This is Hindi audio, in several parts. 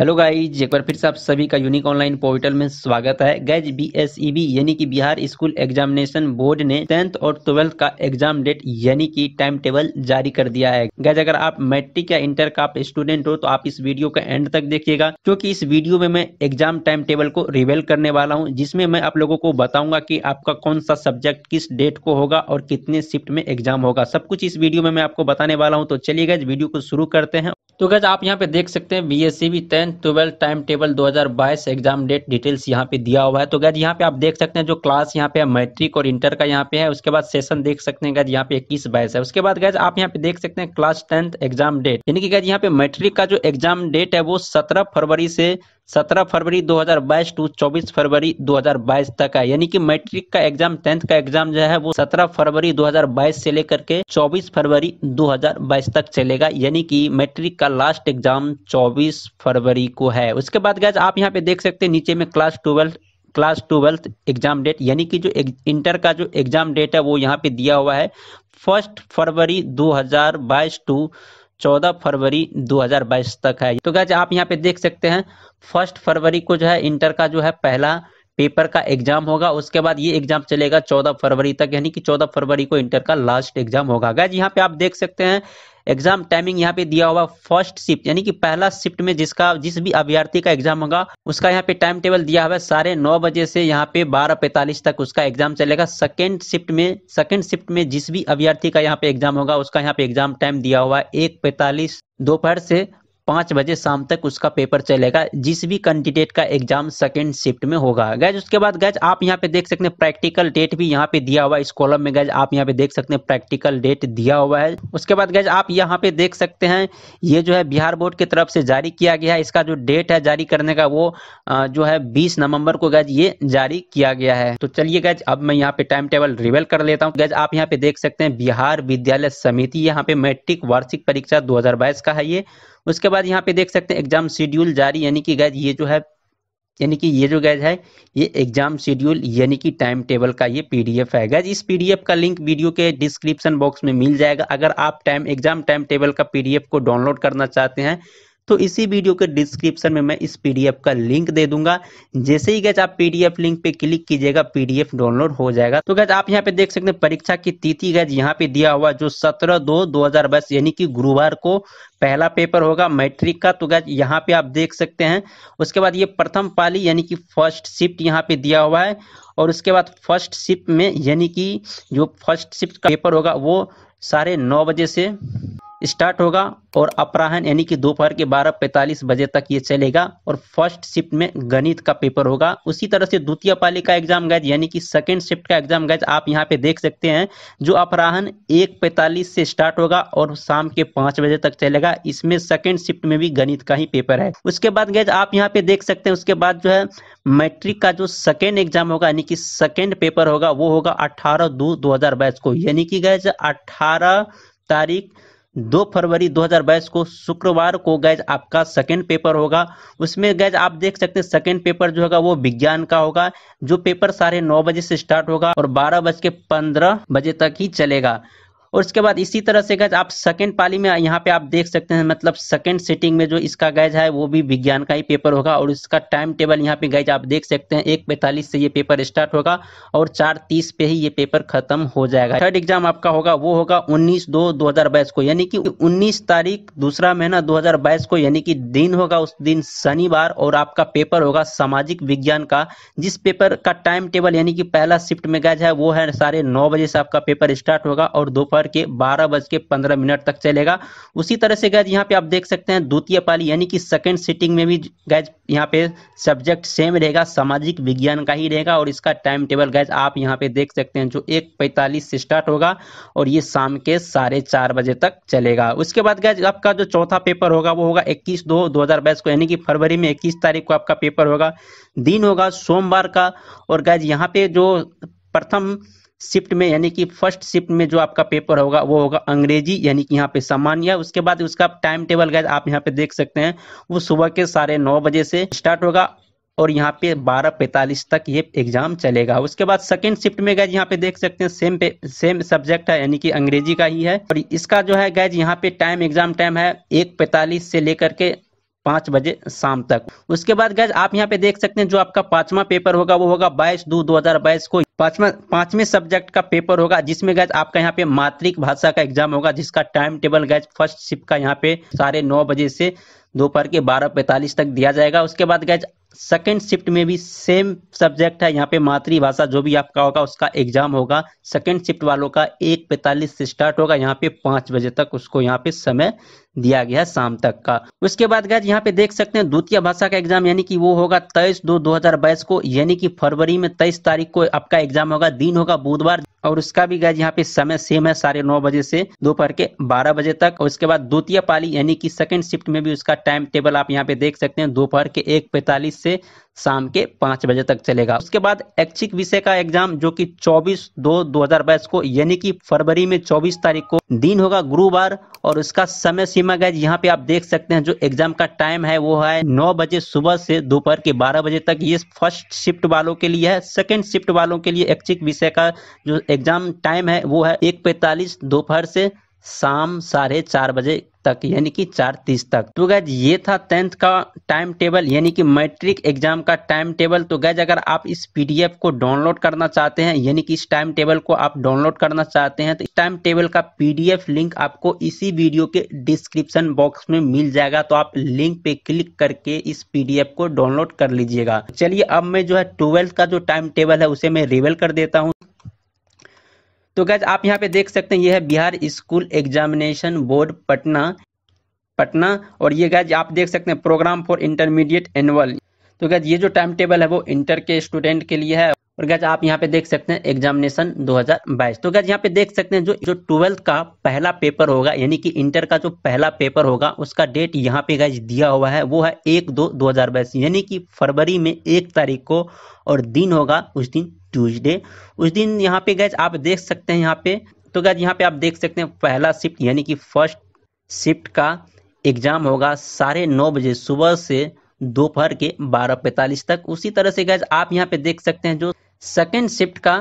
हेलो गाइज एक बार फिर से आप सभी का यूनिक ऑनलाइन पोर्टल में स्वागत है गैज बी e यानी कि बिहार स्कूल एग्जामिनेशन बोर्ड ने टेंथ और ट्वेल्थ का एग्जाम डेट यानी कि टाइम टेबल जारी कर दिया है गैज अगर आप मैट्रिक या इंटर का आप स्टूडेंट हो तो आप इस वीडियो का एंड तक देखिएगा क्योंकि इस वीडियो में मैं एग्जाम टाइम टेबल को रिवेल करने वाला हूँ जिसमें मैं आप लोगों को बताऊंगा की आपका कौन सा सब्जेक्ट किस डेट को होगा और कितने शिफ्ट में एग्जाम होगा सब कुछ इस वीडियो में मैं आपको बताने वाला हूँ तो चलिए गैज वीडियो को शुरू करते हैं तो गैस आप यहाँ पे देख सकते हैं B S E B tenth twelfth time table 2022 exam date details यहाँ पे दिया हुआ है तो गैस यहाँ पे आप देख सकते हैं जो क्लास यहाँ पे है मैट्रिक और इंटर का यहाँ पे है उसके बाद सेशन देख सकते हैं गैस यहाँ पे इक्कीस बाईस है उसके बाद गैस आप यहाँ पे देख सकते हैं क्लास टेंथ एग्जाम डेट यानी कि गैस यहाँ पे मैट्रिक का जो एग्जाम डेट है वो सत्रह फरवरी से सत्रह फरवरी 2022 टू 24 फरवरी 2022 तक है यानी कि मैट्रिक का एग्जाम टेंथ का एग्जाम जो है वो 17 फरवरी 2022 से लेकर के 24 फरवरी 2022 तक चलेगा यानी कि मैट्रिक का लास्ट एग्जाम 24 फरवरी को है उसके बाद गैज आप यहाँ पे देख सकते हैं नीचे में class twelfth class twelfth exam date यानी कि जो इंटर का जो एग्जाम डेट है वो यहाँ पे दिया हुआ है फर्स्ट फरवरी दो टू चौदह फरवरी 2022 तक है तो गैज आप यहाँ पे देख सकते हैं फर्स्ट फरवरी को जो है इंटर का जो है पहला पेपर का एग्जाम होगा उसके बाद ये एग्जाम चलेगा चौदह फरवरी तक यानी कि चौदह फरवरी को इंटर का लास्ट एग्जाम होगा गैज यहाँ पे आप देख सकते हैं एग्जाम टाइमिंग यहाँ पे दिया हुआ फर्स्ट शिफ्ट यानी कि पहला शिफ्ट में जिसका जिस भी अभ्यर्थी का एग्जाम होगा उसका यहाँ पे टाइम टेबल दिया हुआ है साढ़े नौ बजे से यहाँ पे बारह पैंतालीस तक उसका एग्जाम चलेगा सेकेंड शिफ्ट में सेकेंड शिफ्ट में जिस भी अभ्यर्थी का यहाँ पे एग्जाम होगा उसका यहाँ पे एग्जाम टाइम दिया हुआ है एक दोपहर से पाँच बजे शाम तक उसका पेपर चलेगा जिस भी कैंडिडेट का एग्जाम सेकेंड शिफ्ट में होगा गैज उसके बाद गैज आप यहाँ पे देख सकते हैं प्रैक्टिकल डेट भी यहाँ पे दिया हुआ है इस कॉलम में गैज आप यहाँ पे देख सकते हैं प्रैक्टिकल डेट दिया हुआ है उसके बाद गैज आप यहाँ पे देख सकते हैं ये जो है बिहार बोर्ड की तरफ से जारी किया गया है इसका जो डेट है जारी करने का वो जो है बीस नवम्बर को गैज ये जारी किया गया है तो चलिए गैज अब मैं यहाँ पे टाइम टेबल रिवेल कर लेता हूँ गैज आप यहाँ पे देख सकते हैं बिहार विद्यालय समिति यहाँ पे मैट्रिक वार्षिक परीक्षा दो का है ये उसके बाद यहाँ पे देख सकते हैं एग्जाम शेड्यूल जारी यानी कि गैज ये जो है यानी कि ये जो गैज है ये एग्जाम शेड्यूल यानी कि टाइम टेबल का ये पीडीएफ है गैज इस पीडीएफ का लिंक वीडियो के डिस्क्रिप्शन बॉक्स में मिल जाएगा अगर आप टाइम एग्जाम टाइम टेबल का पीडीएफ को डाउनलोड करना चाहते हैं तो इसी वीडियो के डिस्क्रिप्शन में मैं इस पीडीएफ का लिंक दे दूंगा जैसे ही गैज आप पीडीएफ लिंक पे क्लिक कीजिएगा पीडीएफ डाउनलोड हो जाएगा तो गैस आप यहाँ पे देख सकते हैं परीक्षा की तिथि गैस यहाँ पे दिया हुआ जो सत्रह दो दो यानी कि गुरुवार को पहला पेपर होगा मैट्रिक का तो गैज यहाँ पे आप देख सकते हैं उसके बाद ये प्रथम पाली यानी कि फर्स्ट शिफ्ट यहाँ पे दिया हुआ है और उसके बाद फर्स्ट शिफ्ट में यानी कि जो फर्स्ट शिफ्ट का पेपर होगा वो साढ़े नौ बजे से स्टार्ट होगा और अपराहन यानी कि दोपहर के बारह पैंतालीस बजे तक ये चलेगा और फर्स्ट शिफ्ट में गणित का पेपर होगा उसी तरह से द्वितीय पाली का एग्जाम गैज यानी कि सेकेंड शिफ्ट का एग्जाम गैज आप यहाँ पे देख सकते हैं जो अपराहन एक पैंतालीस से स्टार्ट होगा और शाम के पांच बजे तक चलेगा इसमें सेकेंड शिफ्ट में भी गणित का ही पेपर है उसके बाद गैज आप यहाँ पे देख सकते हैं उसके बाद जो है मैट्रिक का जो सेकेंड एग्जाम होगा यानी कि सेकेंड पेपर होगा वो होगा अठारह दो दो को यानी कि गैज अठारह तारीख दो फरवरी 2022 को शुक्रवार को गैज आपका सेकेंड पेपर होगा उसमें गैज आप देख सकते हैं सेकेंड पेपर जो होगा वो विज्ञान का होगा जो पेपर साढ़े नौ बजे से स्टार्ट होगा और बारह बज के पंद्रह बजे तक ही चलेगा और उसके बाद इसी तरह से गैज आप सेकेंड पाली में यहाँ पे आप देख सकते हैं मतलब सेकेंड सेटिंग में जो इसका गैज है वो भी विज्ञान का ही पेपर होगा और इसका टाइम टेबल यहाँ पे गैज आप देख सकते हैं एक पैंतालीस से ये पेपर स्टार्ट होगा और चार तीस पे ही ये पेपर खत्म हो जाएगा थर्ड एग्जाम आपका होगा वो होगा उन्नीस दो दो को यानी कि उन्नीस तारीख दूसरा महीना दो को यानी कि दिन होगा उस दिन शनिवार और आपका पेपर होगा सामाजिक विज्ञान का जिस पेपर का टाइम टेबल यानी कि पहला शिफ्ट में गैज है वो है साढ़े बजे से आपका पेपर स्टार्ट होगा और दोपहर दोपहर के बारह बज के पंद्रह मिनट तक चलेगा उसी तरह से गैज यहाँ पे आप देख सकते हैं द्वितीय पाली यानी कि सेकेंड सिटिंग में भी गैज यहाँ पे सब्जेक्ट सेम रहेगा सामाजिक विज्ञान का ही रहेगा और इसका टाइम टेबल गैज आप यहाँ पे देख सकते हैं जो एक से स्टार्ट होगा और ये शाम के साढ़े बजे तक चलेगा उसके बाद गैज आपका जो चौथा पेपर होगा वो होगा इक्कीस दो दो को यानी कि फरवरी में इक्कीस तारीख को आपका पेपर होगा दिन होगा सोमवार का और गैज यहाँ पे जो प्रथम शिफ्ट में यानी कि फर्स्ट शिफ्ट में जो आपका पेपर होगा वो होगा अंग्रेजी यानी कि यहाँ पे सामान्य उसके बाद उसका टाइम टेबल गैज आप यहाँ पे देख सकते हैं वो सुबह के साढ़े नौ बजे से स्टार्ट होगा और यहाँ पे बारह पैंतालीस तक ये एग्जाम चलेगा उसके बाद सेकेंड शिफ्ट में गैज यहाँ पे देख सकते हैं सेम पे सेम सब्जेक्ट है यानी कि अंग्रेजी का ही है और इसका जो है गैज यहाँ पे टाइम एग्जाम टाइम है एक पैंतालीस से लेकर के पाँच बजे शाम तक उसके बाद गैज आप यहाँ पे देख सकते हैं जो आपका पांचवा पेपर होगा वो होगा बाईस दो दो हजार बाईस को पांचवा पांचवें सब्जेक्ट का पेपर होगा जिसमें गैज आपका यहाँ पे मातृक भाषा का एग्जाम होगा जिसका time table guys first shift का यहाँ पे साढ़े नौ बजे से दोपहर के बारह पैंतालीस तक दिया जाएगा उसके बाद गैज सेकेंड शिफ्ट में भी सेम सब्जेक्ट है यहाँ पे मातृभाषा जो भी आपका होगा उसका एग्जाम होगा सेकेंड शिफ्ट वालों का एक पैंतालीस से स्टार्ट होगा यहाँ पे पाँच बजे तक उसको यहाँ पे समय दिया गया है शाम तक का उसके बाद गैज यहाँ पे देख सकते हैं द्वितीय भाषा का एग्जाम यानी कि वो होगा तेईस दो दो को यानी कि फरवरी में तेईस तारीख को आपका एग्जाम होगा दिन होगा बुधवार और उसका भी गैज यहाँ पे समय सेम है साढ़े नौ बजे से दोपहर के बारह बजे तक और उसके बाद द्वितीय पाली यानी कि सेकंड शिफ्ट में भी उसका टाइम टेबल आप यहाँ पे देख सकते हैं दोपहर के एक पैतालीस से शाम के पांच बजे तक चलेगा उसके बाद ऐच्छिक विषय का एग्जाम जो कि 24 दो 2022 को यानी कि फरवरी में 24 तारीख को दिन होगा गुरुवार और उसका समय सीमा गैज यहाँ पे आप देख सकते हैं जो एग्जाम का टाइम है वो है नौ बजे सुबह से दोपहर के बारह बजे तक ये फर्स्ट शिफ्ट वालों के लिए है सेकेंड शिफ्ट वालों के लिए ऐच्छिक विषय का जो एग्जाम टाइम है वो है एक दोपहर से शाम साढ़े चार बजे तक यानी कि चार तीस तक तो गैज ये था टेंथ का टाइम टेबल यानी कि मैट्रिक एग्जाम का टाइम टेबल तो गैज अगर आप इस पीडीएफ को डाउनलोड करना चाहते हैं यानी कि इस टाइम टेबल को आप डाउनलोड करना चाहते हैं तो इस टाइम टेबल का पीडीएफ लिंक आपको इसी वीडियो के डिस्क्रिप्शन बॉक्स में मिल जाएगा तो आप लिंक पे क्लिक करके इस पीडीएफ को डाउनलोड कर लीजिएगा चलिए अब मैं जो है ट्वेल्थ का जो टाइम टेबल है उसे मैं रिवेल कर देता हूँ तो गैज आप यहाँ पे देख सकते हैं ये है Bihar school examination board Patna Patna और ये गैज आप देख सकते हैं प्रोग्राम फॉर इंटरमीडिएट एनुअल तो गैज ये जो टाइम टेबल है वो इंटर के स्टूडेंट के लिए है और गैज आप यहाँ पे देख सकते हैं एग्जामिनेशन 2022 तो गैज यहाँ पे देख सकते हैं जो जो ट्वेल्थ का पहला पेपर होगा यानी कि इंटर का जो पहला पेपर होगा उसका डेट यहाँ पे गैज दिया हुआ है वो है एक दो दो यानी कि फरवरी में एक तारीख को और दिन होगा उस दिन ट्यूजडे उस दिन यहाँ पे गैज आप देख सकते हैं यहाँ पे तो गैज यहाँ पे आप देख सकते हैं पहला शिफ्ट यानी कि फर्स्ट शिफ्ट का एग्ज़ाम होगा साढ़े नौ बजे सुबह से दोपहर के बारह पैंतालीस तक उसी तरह से गैज आप यहाँ पे देख सकते हैं जो सेकेंड शिफ्ट का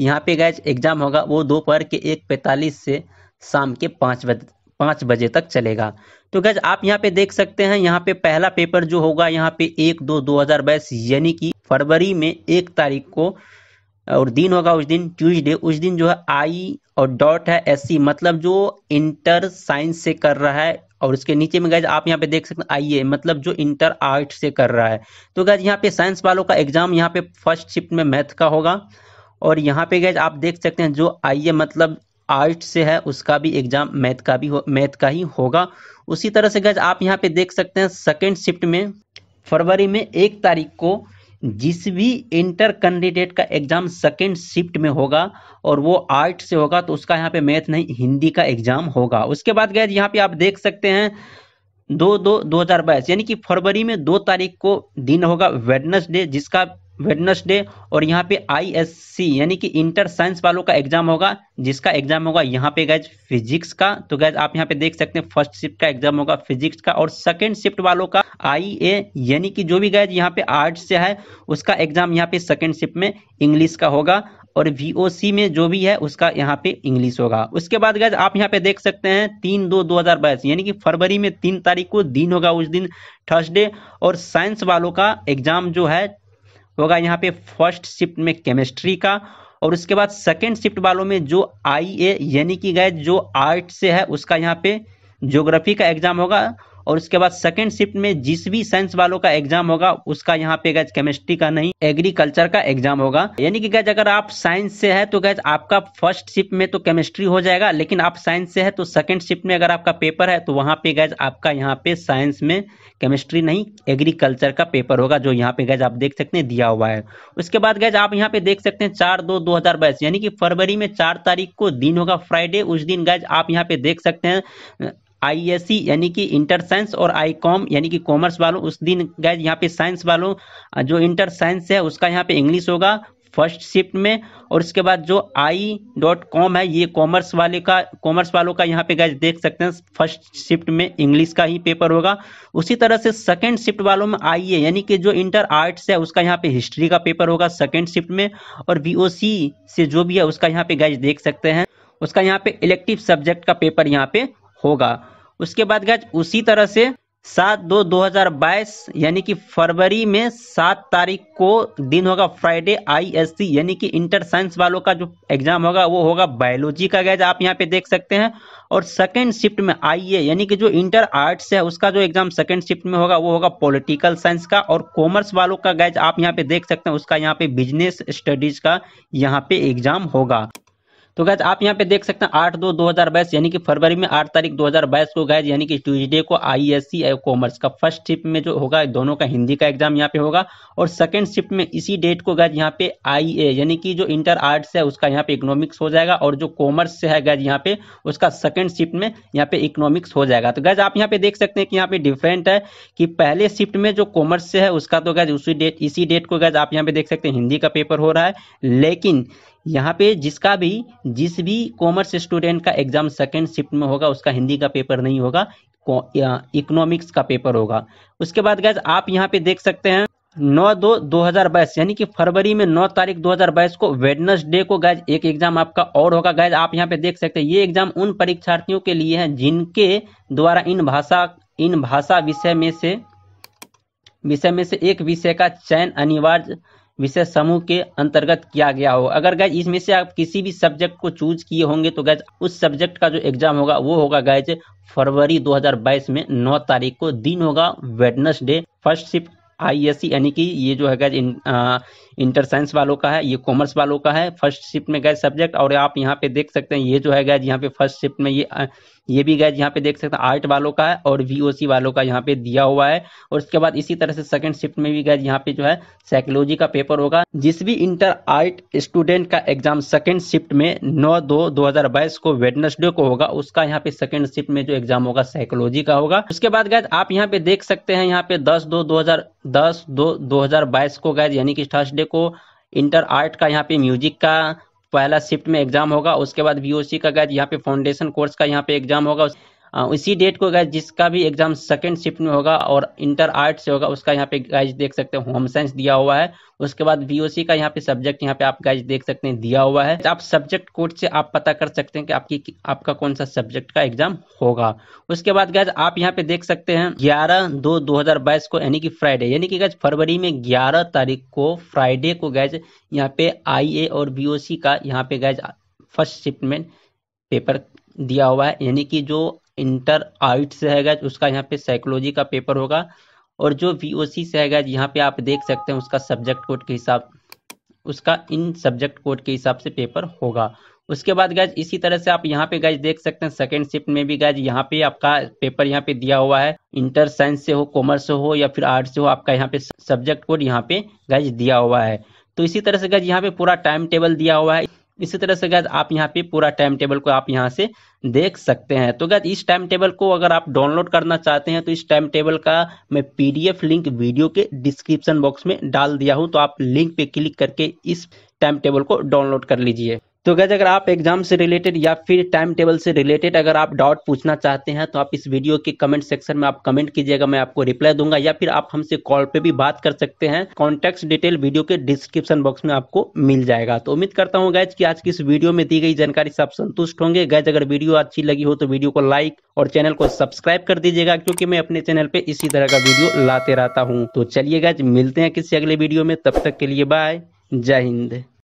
यहाँ पे गैज एग्ज़ाम होगा वो दोपहर के एक पैंतालीस से शाम के पाँच बजे पाँच बजे तक चलेगा तो गैज आप यहाँ पे देख सकते हैं यहाँ पे पहला पेपर जो होगा यहाँ पे एक दो दो हज़ार बाईस यानी कि फरवरी में एक तारीख को और दिन होगा उस दिन ट्यूजडे उस दिन जो है आई और डॉट है एस मतलब जो इंटर साइंस से कर रहा है और उसके नीचे में गए आप यहाँ पे देख सकते हैं ए मतलब जो इंटर आर्ट से कर रहा है तो गैज यहाँ पे साइंस वालों का एग्जाम यहाँ पे फर्स्ट शिफ्ट में मैथ का होगा और यहाँ पे गए आप देख सकते हैं जो ए मतलब आर्ट से है उसका भी एग्जाम मैथ का भी मैथ का ही होगा उसी तरह से गैज आप यहाँ पे देख सकते हैं सेकेंड शिफ्ट में फरवरी में एक तारीख को जिस भी इंटर कैंडिडेट का एग्जाम सेकेंड शिफ्ट में होगा और वो आर्ट से होगा तो उसका यहाँ पे मैथ नहीं हिंदी का एग्जाम होगा उसके बाद गैज यहाँ पे आप देख सकते हैं दो दो दो हजार बाईस यानी कि फरवरी में दो तारीख को दिन होगा वेडनेसडे जिसका वेडनसडे और यहाँ पे आईएससी यानी कि इंटर साइंस वालों का एग्जाम होगा जिसका एग्जाम होगा यहाँ पे गैज फिजिक्स का तो गैज आप यहाँ पे देख सकते हैं फर्स्ट शिफ्ट का एग्जाम होगा फिजिक्स का और सेकंड शिफ्ट वालों का आई ए यानी कि जो भी गैज यहाँ पे आर्ट्स से है उसका एग्जाम यहाँ पे सेकेंड शिफ्ट में इंग्लिश का होगा और वी में जो भी है उसका यहाँ पे इंग्लिश होगा उसके बाद गैज आप यहाँ पे देख सकते हैं तीन दो दो हजार बाईस यानी कि फरवरी में तीन तारीख को दिन होगा उस दिन थर्सडे और साइंस वालों का एग्जाम जो है होगा यहाँ पे फर्स्ट शिफ्ट में केमिस्ट्री का और उसके बाद सेकेंड शिफ्ट वालों में जो आई ए यानी कि गए जो आर्ट से है उसका यहाँ पे ज्योग्राफी का एग्जाम होगा और उसके बाद सेकेंड शिफ्ट में जिस भी साइंस वालों का एग्जाम होगा उसका यहाँ पे गैज केमिस्ट्री का नहीं एग्रीकल्चर का एग्जाम होगा यानी कि गैज अगर आप साइंस से है तो गैज आपका फर्स्ट शिफ्ट में तो केमिस्ट्री हो जाएगा लेकिन आप साइंस से है तो सेकेंड शिफ्ट में अगर आपका पेपर है तो वहां पे गैज आपका यहाँ पे साइंस में केमिस्ट्री नहीं एग्रीकल्चर का पेपर होगा जो यहाँ पे गैज आप देख सकते हैं दिया हुआ है उसके बाद गैज आप यहाँ पे देख सकते हैं चार दो दो हजार बाईस यानी कि फरवरी में चार तारीख को दिन होगा फ्राइडे उस दिन गैज आप यहाँ पे देख सकते हैं आईएससी e, यानी कि इंटर साइंस और आई कॉम यानी कि कॉमर्स वालों उस दिन गए यहाँ पे साइंस वालों जो इंटर साइंस है उसका यहाँ पे इंग्लिश होगा फर्स्ट शिफ्ट में और उसके बाद जो आई डॉट कॉम है ये कॉमर्स वाले का कॉमर्स वालों का यहाँ पे गैस देख सकते हैं फर्स्ट शिफ्ट में इंग्लिश का ही पेपर होगा उसी तरह से सेकेंड शिफ्ट वालों में आई ए यानी कि जो इंटर आर्ट्स है उसका यहाँ पे हिस्ट्री का पेपर होगा सेकेंड शिफ्ट में और बी ओ सी से जो भी है उसका यहाँ पे गैस देख सकते हैं उसका यहाँ पे इलेक्टिव सब्जेक्ट का पेपर यहाँ पे होगा उसके बाद गैज उसी तरह से सात दो दो हजार बाईस यानी कि फरवरी में सात तारीख को दिन होगा फ्राइडे आईएससी यानी कि इंटर साइंस वालों का जो एग्जाम होगा वो होगा बायोलॉजी का गैज आप यहाँ पे देख सकते हैं और सेकेंड शिफ्ट में ए यानी कि जो इंटर आर्ट्स है उसका जो एग्जाम सेकेंड शिफ्ट में होगा वो होगा पॉलिटिकल साइंस का और कॉमर्स वालों का गैज आप यहाँ पे देख सकते हैं उसका यहाँ पे बिजनेस स्टडीज का यहाँ पे एग्जाम होगा तो गैज आप यहाँ पे देख सकते हैं आठ दो दो हजार बाईस यानी कि फरवरी में आठ तारीख दो हजार बाईस को गैज यानी कि ट्यूजडे को आई एस सी कॉमर्स का फर्स्ट शिफ्ट में जो होगा दोनों का हिंदी का एग्जाम यहाँ पे होगा और सेकंड शिफ्ट में इसी डेट को गैज यहाँ पे आई ए e यानी कि जो इंटर आर्ट्स है उसका यहाँ पे इकोनॉमिक्स हो जाएगा और जो कॉमर्स से है गैज यहाँ पे उसका सेकेंड शिफ्ट में यहाँ पे इकोनॉमिक्स हो जाएगा तो गैज आप यहाँ पे देख सकते हैं कि यहाँ पे डिफरेंट है कि पहले शिफ्ट में जो कॉमर्स से है उसका तो गैज उसी डेट इसी डेट को गैज आप यहाँ पे देख सकते हैं हिंदी का पेपर हो रहा है लेकिन यहाँ पे जिसका भी जिस भी कॉमर्स स्टूडेंट का एग्जाम सेकेंड शिफ्ट में होगा उसका हिंदी का पेपर नहीं होगा इकोनॉमिक्स का पेपर होगा उसके बाद गैस आप यहाँ पे देख सकते हैं 9 दो 2022 यानी कि फरवरी में 9 तारीख 2022 हजार बाईस को वेडनेसडे को गैज एक एग्जाम आपका और होगा गैज आप यहाँ पे देख सकते हैं ये एग्जाम उन परीक्षार्थियों के लिए है जिनके द्वारा इन भाषा इन भाषा विषय में से विषय में से एक विषय का चयन अनिवार्य विषय समूह के अंतर्गत किया गया हो अगर गैज इसमें से आप किसी भी सब्जेक्ट को चूज किए होंगे तो गैज उस सब्जेक्ट का जो एग्जाम होगा वो होगा गैज फरवरी 2022 में 9 तारीख को दिन होगा डे फर्स्ट शिफ्ट आईएससी यानी कि ये जो है गैज इंटर साइंस वालों का है ये कॉमर्स वालों का है फर्स्ट शिफ्ट में गैज सब्जेक्ट और आप यहाँ पे देख सकते हैं ये जो है गैज यहाँ पे फर्स्ट शिफ्ट में ये ये भी गैज यहाँ पे देख सकते हैं आर्ट वालों का है और वीओसी वालों का यहाँ पे दिया हुआ है और उसके बाद इसी तरह से सेकंड शिफ्ट में भी गैस यहाँ पे जो है साइकोलॉजी का पेपर होगा जिस भी इंटर आर्ट स्टूडेंट का एग्जाम सेकंड शिफ्ट में 9 दो 2022 को वेडनेसडे को होगा उसका यहाँ पे सेकंड शिफ्ट में जो एग्जाम होगा साइकोलॉजी का होगा उसके बाद गैज आप यहाँ पे देख सकते हैं यहाँ पे दस दो दो दस दो दो को गैज यानी कि थर्सडे को इंटर आर्ट का यहाँ पे म्यूजिक का पहला शिफ्ट में एग्जाम होगा उसके बाद वी का गैज यहाँ पे फाउंडेशन कोर्स का यहाँ पे एग्जाम होगा उसी डेट को गाइज जिसका भी एग्जाम सेकेंड शिफ्ट में होगा और इंटर आर्ट से होगा उसका यहाँ पे गाइज देख सकते हैं होम साइंस दिया हुआ है उसके बाद वीओसी का यहाँ पे सब्जेक्ट यहाँ पे आप गाइज देख सकते हैं दिया हुआ है आप सब्जेक्ट कोड से आप पता कर सकते हैं कि आपकी आपका कौन सा सब्जेक्ट का एग्जाम होगा उसके बाद गाइज आप यहाँ पे देख सकते हैं ग्यारह दो दो को यानी कि फ्राइडे यानी कि गाइज फरवरी में ग्यारह तारीख को फ्राइडे को गाइज यहाँ पे आई और बी का यहाँ पे गाइज फर्स्ट शिफ्ट में पेपर दिया हुआ है यानी कि जो इंटर आइट से है गैज उसका यहाँ पे साइकोलॉजी का पेपर होगा और जो वी ओ सी से है गैज यहाँ पे आप देख सकते हैं उसका सब्जेक्ट कोड के हिसाब उसका इन सब्जेक्ट कोड के हिसाब से पेपर होगा उसके बाद गैज इसी तरह से आप यहाँ पे गैज देख सकते हैं सेकेंड शिफ्ट में भी गैज यहाँ पे आपका पेपर यहाँ पे दिया हुआ है इंटर साइंस से हो कॉमर्स से हो या फिर आर्ट से हो आपका यहाँ पे सब्जेक्ट कोड यहाँ पे गैज दिया हुआ है तो इसी तरह से गैज यहाँ पे पूरा टाइम टेबल दिया हुआ है इसी तरह से गैज आप यहाँ पे पूरा टाइम टेबल को आप यहाँ से देख सकते हैं तो गैज इस टाइम टेबल को अगर आप डाउनलोड करना चाहते हैं तो इस टाइम टेबल का मैं पीडीएफ लिंक वीडियो के डिस्क्रिप्शन बॉक्स में डाल दिया हूँ तो आप लिंक पे क्लिक करके इस टाइम टेबल को डाउनलोड कर लीजिए तो गैज अगर आप एग्जाम से रिलेटेड या फिर टाइम टेबल से रिलेटेड अगर आप डाउट पूछना चाहते हैं तो आप इस वीडियो के कमेंट सेक्शन में आप कमेंट कीजिएगा मैं आपको रिप्लाई दूंगा या फिर आप हमसे कॉल पे भी बात कर सकते हैं कॉन्टेक्ट डिटेल वीडियो के डिस्क्रिप्शन बॉक्स में आपको मिल जाएगा तो उम्मीद करता हूँ गैज की आज की इस वीडियो में दी गई जानकारी से आप संतुष्ट होंगे गैज अगर वीडियो अच्छी लगी हो तो वीडियो को लाइक और चैनल को सब्सक्राइब कर दीजिएगा क्योंकि मैं अपने चैनल पे इसी तरह का वीडियो लाते रहता हूँ तो चलिए गैज मिलते हैं किसी अगले वीडियो में तब तक के लिए बाय जय हिंद